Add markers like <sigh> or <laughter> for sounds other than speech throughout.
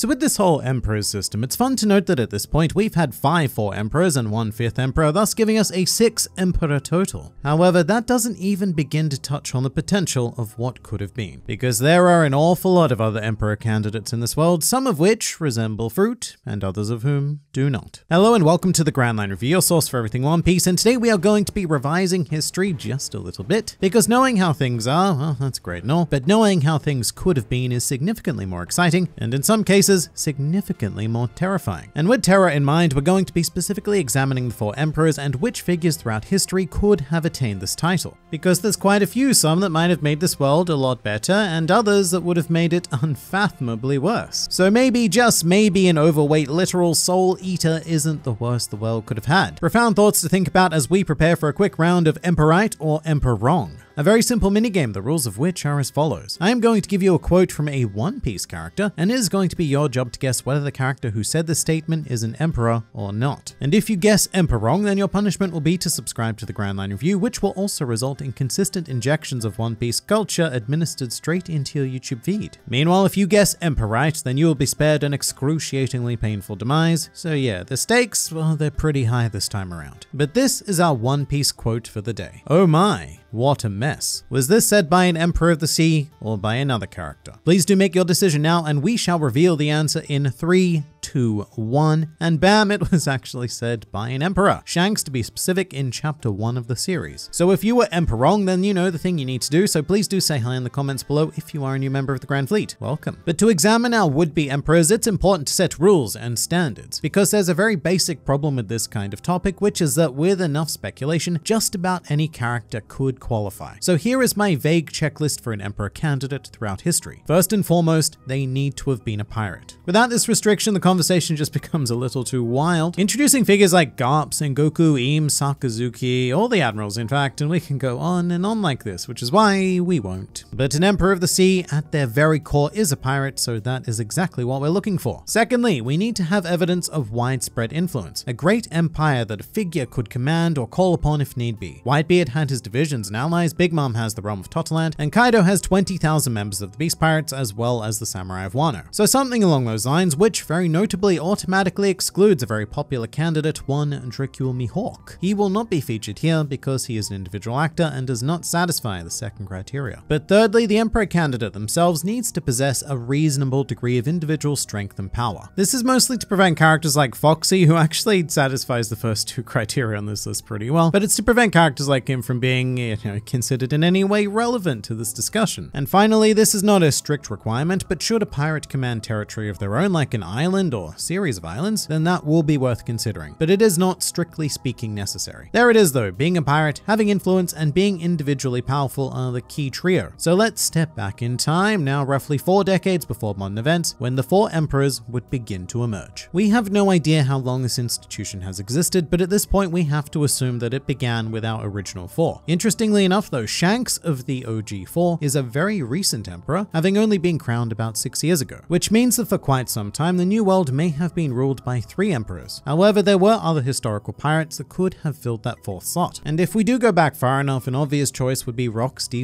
So with this whole emperor system, it's fun to note that at this point we've had five four emperors and one fifth emperor, thus giving us a six emperor total. However, that doesn't even begin to touch on the potential of what could have been, because there are an awful lot of other emperor candidates in this world, some of which resemble fruit, and others of whom do not. Hello and welcome to the Grand Line Review, your source for everything One Piece, and today we are going to be revising history just a little bit, because knowing how things are, well, that's great and all, but knowing how things could have been is significantly more exciting, and in some cases significantly more terrifying. And with terror in mind, we're going to be specifically examining the four emperors and which figures throughout history could have attained this title. Because there's quite a few, some that might have made this world a lot better and others that would have made it unfathomably worse. So maybe, just maybe, an overweight literal soul eater isn't the worst the world could have had. Profound thoughts to think about as we prepare for a quick round of Emperorite or Emperor Wrong. A very simple minigame, the rules of which are as follows. I am going to give you a quote from a One Piece character, and it is going to be your job to guess whether the character who said the statement is an emperor or not. And if you guess emperor wrong, then your punishment will be to subscribe to the Grand Line Review, which will also result in consistent injections of One Piece culture administered straight into your YouTube feed. Meanwhile, if you guess emperor right, then you will be spared an excruciatingly painful demise. So yeah, the stakes, well, they're pretty high this time around. But this is our One Piece quote for the day. Oh my, what a mess. Was this said by an Emperor of the Sea or by another character? Please do make your decision now and we shall reveal the answer in 3, 2 1, and bam, it was actually said by an emperor. Shanks, to be specific, in chapter 1 of the series. So if you were emperor, then you know the thing you need to do, so please do say hi in the comments below if you are a new member of the Grand Fleet. Welcome. But to examine our would-be emperors, it's important to set rules and standards, because there's a very basic problem with this kind of topic, which is that with enough speculation, just about any character could qualify. So here is my vague checklist for an emperor candidate throughout history. First and foremost, they need to have been a pirate. Without this restriction, the conversation just <laughs> becomes a little too wild, introducing figures like Garps, Goku, Im, Sakazuki, all the admirals in fact, and we can go on and on like this, which is why we won't. But an Emperor of the Sea at their very core is a pirate, so that is exactly what we're looking for. Secondly, we need to have evidence of widespread influence, a great empire that a figure could command or call upon if need be. Whitebeard had his divisions and allies, Big Mom has the realm of Totland, and Kaido has 20,000 members of the Beast Pirates as well as the Samurai of Wano. So something along those lines, which very notably notably automatically excludes a very popular candidate, one Dracul Mihawk. He will not be featured here because he is an individual actor and does not satisfy the second criteria. But thirdly, the Emperor candidate themselves needs to possess a reasonable degree of individual strength and power. This is mostly to prevent characters like Foxy, who actually satisfies the first two <laughs> criteria on this list pretty well, but it's to prevent characters like him from being, you know, considered in any way relevant to this discussion. And finally, this is not a strict requirement, but should a pirate command territory of their own, like an island, island or series of islands, then that will be worth considering, but it is not strictly speaking necessary. There it is though, being a pirate, having influence, and being individually powerful are the key trio. So let's step back in time, now roughly four decades before modern events, when the four emperors would begin to emerge. We have no idea how long this institution has existed, but at this point we have to assume that it began with our original four. Interestingly enough though, Shanks of the OG4 is a very recent emperor, having only been crowned about six years ago, which means that for quite some time the New World world may have been ruled by three emperors. However, there were other historical pirates that could have filled that fourth slot. And if we do go back far enough, an obvious choice would be Rox D.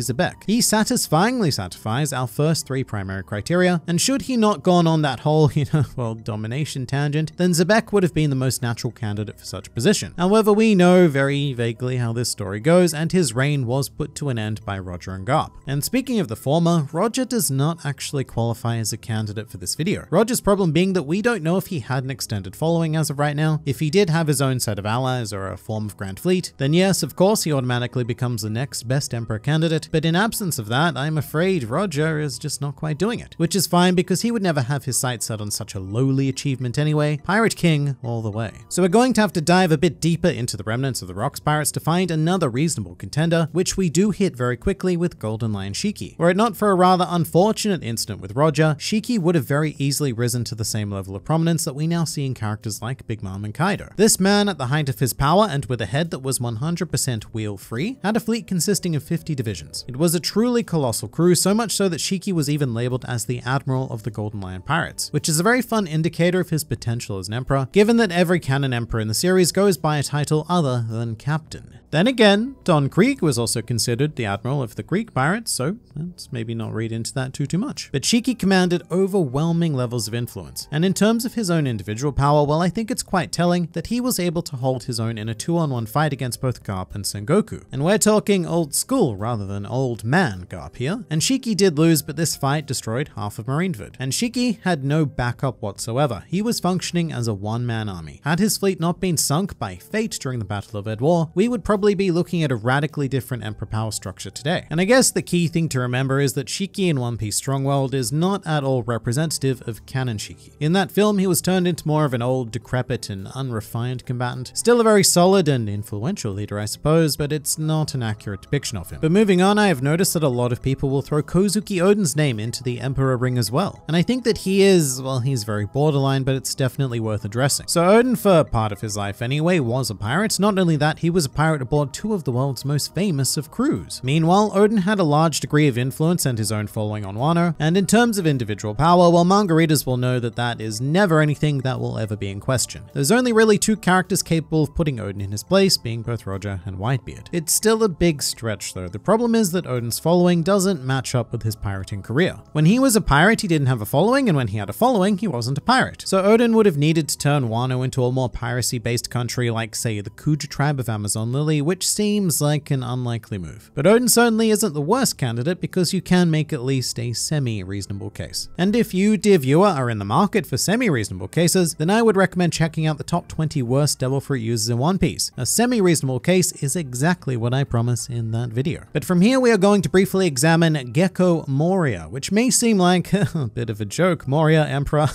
He satisfyingly satisfies our first three primary criteria, and should he not gone on that whole, <laughs> you know, well domination tangent, then Zebek would have been the most natural candidate for such a position. However, we know very vaguely how this story goes, and his reign was put to an end by Roger and Garp. And speaking of the former, Roger does not actually qualify as a candidate for this video. Roger's problem being that we don't know if he had an extended following as of right now. If he did have his own set of allies or a form of Grand Fleet, then yes, of course he automatically becomes the next best Emperor candidate, but in absence of that, I'm afraid Roger is just not quite doing it. Which is fine because he would never have his sights set on such a lowly achievement anyway, Pirate King all the way. So we're going to have to dive a bit deeper into the remnants of the Rocks Pirates to find another reasonable contender, which we do hit very quickly with Golden Lion Shiki. Were it not for a rather unfortunate incident with Roger, Shiki would have very easily risen to the same level of prominence that we now see in characters like Big Mom and Kaido. This man, at the height of his power and with a head that was 100% wheel-free, had a fleet consisting of 50 divisions. It was a truly colossal crew, so much so that Shiki was even labeled as the Admiral of the Golden Lion Pirates, which is a very fun indicator of his potential as an emperor, given that every canon emperor in the series goes by a title other than Captain. Then again, Don Krieg was also considered the admiral of the Greek pirates, so let's maybe not read into that too too much. But Shiki commanded overwhelming levels of influence, and in turn terms of his own individual power, well, I think it's quite telling that he was able to hold his own in a two-on-one fight against both Garp and Sengoku. And we're talking old school rather than old man Garp here. And Shiki did lose, but this fight destroyed half of Marineford. And Shiki had no backup whatsoever. He was functioning as a one-man army. Had his fleet not been sunk by fate during the Battle of Edwar, we would probably be looking at a radically different Emperor power structure today. And I guess the key thing to remember is that Shiki in One Piece Strongworld is not at all representative of canon Shiki. In that film, he was turned into more of an old, decrepit, and unrefined combatant. Still a very solid and influential leader, I suppose, but it's not an accurate depiction of him. But moving on, I have noticed that a lot of people will throw Kozuki Odin's name into the Emperor Ring as well. And I think that he is, well, he's very borderline, but it's definitely worth addressing. So Odin, for part of his life anyway, was a pirate. Not only that, he was a pirate aboard two of the world's most famous of crews. Meanwhile, Odin had a large degree of influence and his own following on Wano, and in terms of individual power, well, margaritas will know that that is is never anything that will ever be in question. There's only really two characters capable of putting Odin in his place, being both Roger and Whitebeard. It's still a big stretch though. The problem is that Odin's following doesn't match up with his pirating career. When he was a pirate, he didn't have a following, and when he had a following, he wasn't a pirate. So Odin would have needed to turn Wano into a more piracy-based country like, say, the Kuja tribe of Amazon Lily, which seems like an unlikely move. But Odin certainly isn't the worst candidate because you can make at least a semi-reasonable case. And if you, dear viewer, are in the market for semi-reasonable cases, then I would recommend checking out the top 20 worst Devil Fruit users in One Piece. A semi-reasonable case is exactly what I promise in that video. But from here we are going to briefly examine Gecko Moria, which may seem like <laughs> a bit of a joke, Moria Emperor,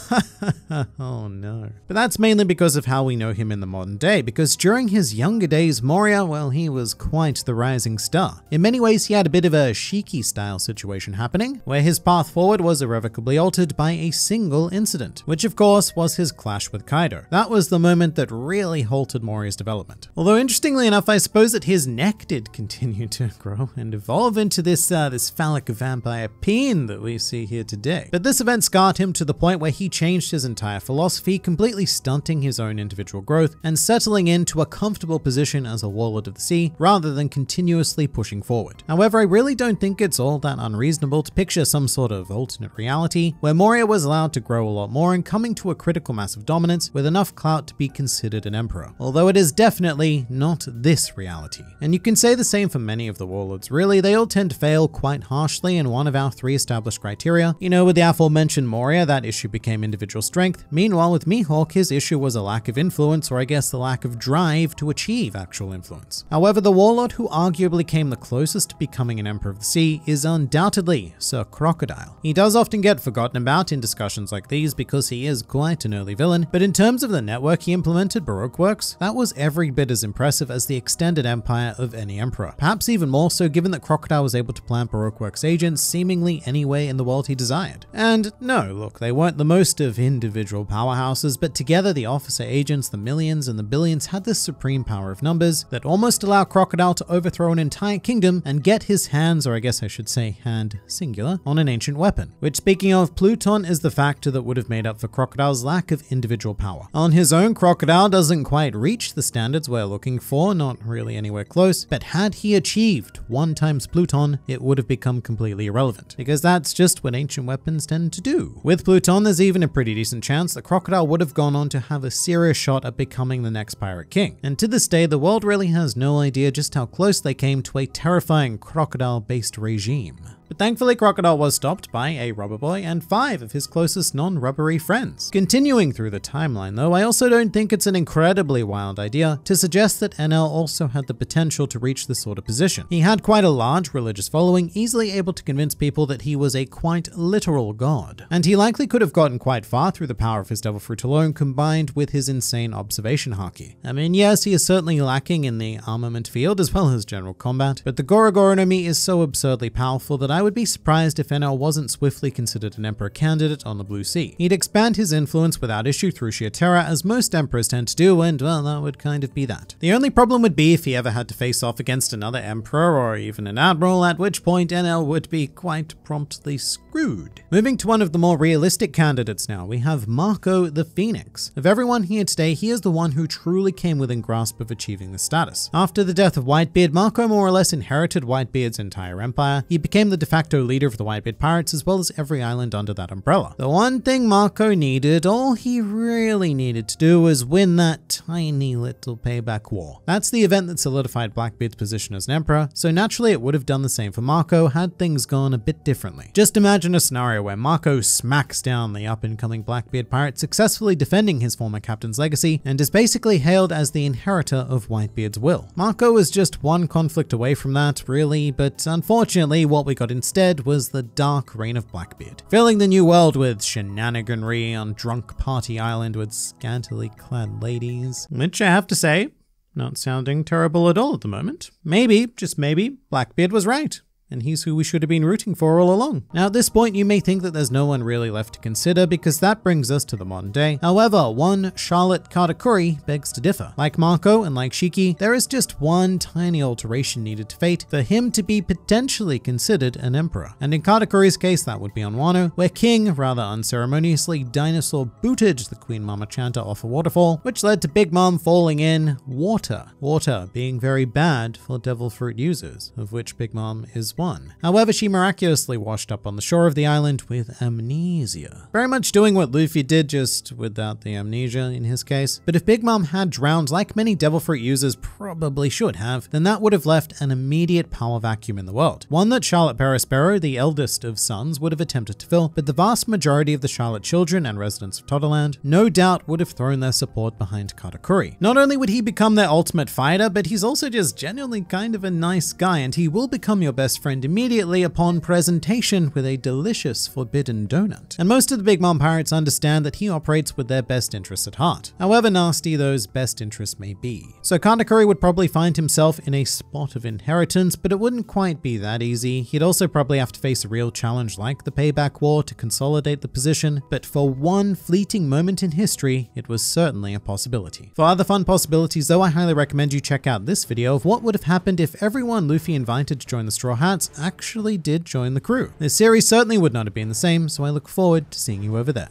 <laughs> oh no. But that's mainly because of how we know him in the modern day, because during his younger days, Moria, well, he was quite the rising star. In many ways, he had a bit of a Shiki style situation happening, where his path forward was irrevocably altered by a single incident, which which of course was his clash with Kaido. That was the moment that really halted Mori's development. Although interestingly enough, I suppose that his neck did <laughs> continue to grow and evolve into this, uh, this phallic vampire peen that we see here today. But this event scarred him to the point where he changed his entire philosophy, completely stunting his own individual growth and settling into a comfortable position as a warlord of the sea rather than continuously pushing forward. However, I really don't think it's all that unreasonable to picture some sort of alternate reality where Moria was allowed to grow a lot more and coming to a critical mass of dominance with enough clout to be considered an emperor, although it is definitely not this reality. And you can say the same for many of the warlords, really, they all tend to fail quite harshly in one of our three established criteria. You know, with the aforementioned Moria, that issue became individual strength. Meanwhile, with Mihawk, his issue was a lack of influence, or I guess the lack of drive to achieve actual influence. However, the warlord who arguably came the closest to becoming an Emperor of the Sea is undoubtedly Sir Crocodile. He does often get forgotten about in discussions like these because he he is quite an early villain, but in terms of the network he implemented Baroque works, that was every bit as impressive as the extended empire of any emperor. Perhaps even more so given that Crocodile was able to plant Baroque works agents seemingly anywhere in the world he desired. And no, look, they weren't the most of individual powerhouses, but together the officer agents, the millions and the billions had this supreme power of numbers that almost allowed Crocodile to overthrow an entire kingdom and get his hands, or I guess I should say hand singular, on an ancient weapon. Which speaking of, Pluton is the factor that would have made up for Crocodile's lack of individual power. On his own, Crocodile doesn't quite reach the standards we're looking for, not really anywhere close, but had he achieved 1 times Pluton, it would have become completely irrelevant, because that's just what ancient weapons tend to do. With Pluton, there's even a pretty decent chance that Crocodile would have gone on to have a serious shot at becoming the next Pirate King. And to this day, the world really has no idea just how close they came to a terrifying crocodile-based regime. But thankfully, Crocodile was stopped by a rubber boy and five of his closest non-rubbery friends Continuing through the timeline though, I also don't think it's an incredibly wild idea to suggest that NL also had the potential to reach this sort of position. He had quite a large religious following, easily able to convince people that he was a quite literal god. And he likely could have gotten quite far through the power of his devil fruit alone combined with his insane observation haki. I mean, yes, he is certainly lacking in the armament field as well as general combat, but the enemy is so absurdly powerful that I would be surprised if NL wasn't swiftly considered an emperor candidate on the Blue Sea. He'd expand expand his influence without issue through Shiatera as most emperors tend to do and well that would kind of be that. The only problem would be if he ever had to face off against another emperor or even an admiral at which point NL would be quite promptly screwed. Moving to one of the more realistic candidates now, we have Marco the Phoenix. Of everyone here today, he is the one who truly came within grasp of achieving the status. After the death of Whitebeard, Marco more or less inherited Whitebeard's entire empire. He became the de facto leader of the Whitebeard pirates as well as every island under that umbrella. The one thing Marco needed, all he really needed to do was win that tiny little payback war. That's the event that solidified Blackbeard's position as an emperor, so naturally it would have done the same for Marco had things gone a bit differently. Just imagine a scenario where Marco smacks down the up-and-coming Blackbeard pirate, successfully defending his former captain's legacy, and is basically hailed as the inheritor of Whitebeard's will. Marco was just one conflict away from that, really, but unfortunately what we got instead was the dark reign of Blackbeard, filling the new world with shenaniganry party on drunk party island with scantily clad ladies. Which I have to say, not sounding terrible at all at the moment. Maybe, just maybe, Blackbeard was right and he's who we should have been rooting for all along. Now at this point you may think that there's no one really left to consider because that brings us to the modern day. However, one Charlotte Katakuri begs to differ. Like Marco and like Shiki, there is just one tiny alteration needed to fate for him to be potentially considered an emperor. And in Katakuri's case that would be on Wano, where King rather unceremoniously dinosaur booted the Queen Mama Chanta off a waterfall, which led to Big Mom falling in water. Water being very bad for Devil Fruit users, of which Big Mom is one. However, she miraculously washed up on the shore of the island with amnesia. Very much doing what Luffy did, just without the amnesia in his case. But if Big Mom had drowned like many Devil Fruit users probably should have, then that would have left an immediate power vacuum in the world. One that Charlotte Paraspero, the eldest of sons, would have attempted to fill, but the vast majority of the Charlotte children and residents of Todderland no doubt would have thrown their support behind Katakuri. Not only would he become their ultimate fighter, but he's also just genuinely kind of a nice guy and he will become your best friend friend immediately upon presentation with a delicious forbidden donut. And most of the Big Mom pirates understand that he operates with their best interests at heart, however nasty those best interests may be. So Kandakuri would probably find himself in a spot of inheritance, but it wouldn't quite be that easy. He'd also probably have to face a real challenge like the Payback War to consolidate the position, but for one fleeting moment in history, it was certainly a possibility. For other fun possibilities though, I highly recommend you check out this video of what would have happened if everyone Luffy invited to join the Straw Hats actually did join the crew. This series certainly would not have been the same, so I look forward to seeing you over there.